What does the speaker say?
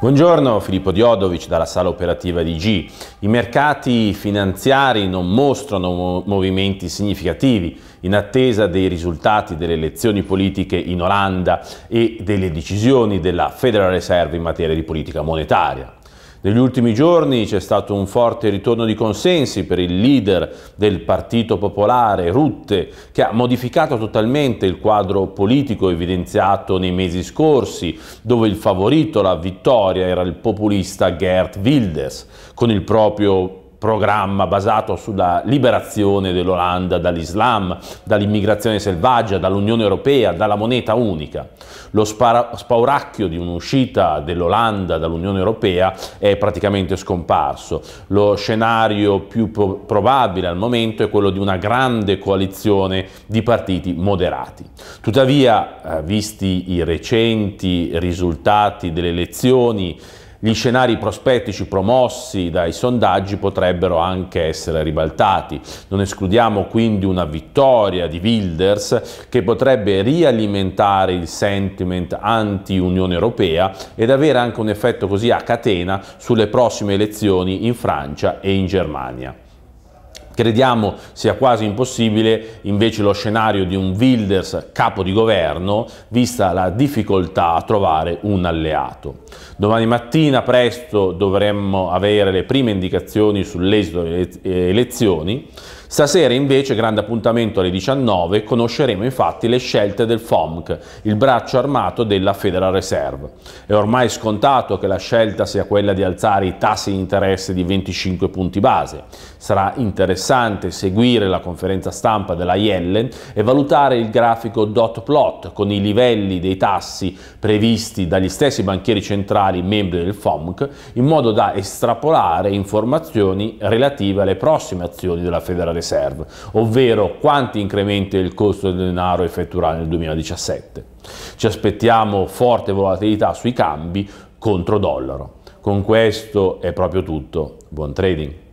Buongiorno Filippo Diodovic dalla sala operativa di G. I mercati finanziari non mostrano movimenti significativi in attesa dei risultati delle elezioni politiche in Olanda e delle decisioni della Federal Reserve in materia di politica monetaria. Negli ultimi giorni c'è stato un forte ritorno di consensi per il leader del Partito Popolare, Rutte, che ha modificato totalmente il quadro politico evidenziato nei mesi scorsi, dove il favorito alla vittoria era il populista Gert Wilders, con il proprio programma basato sulla liberazione dell'Olanda dall'Islam, dall'immigrazione selvaggia, dall'Unione Europea, dalla moneta unica. Lo spauracchio di un'uscita dell'Olanda dall'Unione Europea è praticamente scomparso. Lo scenario più probabile al momento è quello di una grande coalizione di partiti moderati. Tuttavia, eh, visti i recenti risultati delle elezioni, gli scenari prospettici promossi dai sondaggi potrebbero anche essere ribaltati. Non escludiamo quindi una vittoria di Wilders che potrebbe rialimentare il sentiment anti-Unione Europea ed avere anche un effetto così a catena sulle prossime elezioni in Francia e in Germania. Crediamo sia quasi impossibile invece lo scenario di un Wilders capo di governo, vista la difficoltà a trovare un alleato. Domani mattina presto dovremmo avere le prime indicazioni sull'esito delle eh, elezioni. Stasera invece, grande appuntamento alle 19, conosceremo infatti le scelte del FOMC, il braccio armato della Federal Reserve. È ormai scontato che la scelta sia quella di alzare i tassi di interesse di 25 punti base. Sarà interessante interessante seguire la conferenza stampa della Yellen e valutare il grafico dot plot con i livelli dei tassi previsti dagli stessi banchieri centrali membri del FOMC in modo da estrapolare informazioni relative alle prossime azioni della Federal Reserve, ovvero quanti incrementi il costo del denaro effettuerà nel 2017. Ci aspettiamo forte volatilità sui cambi contro dollaro. Con questo è proprio tutto. Buon trading!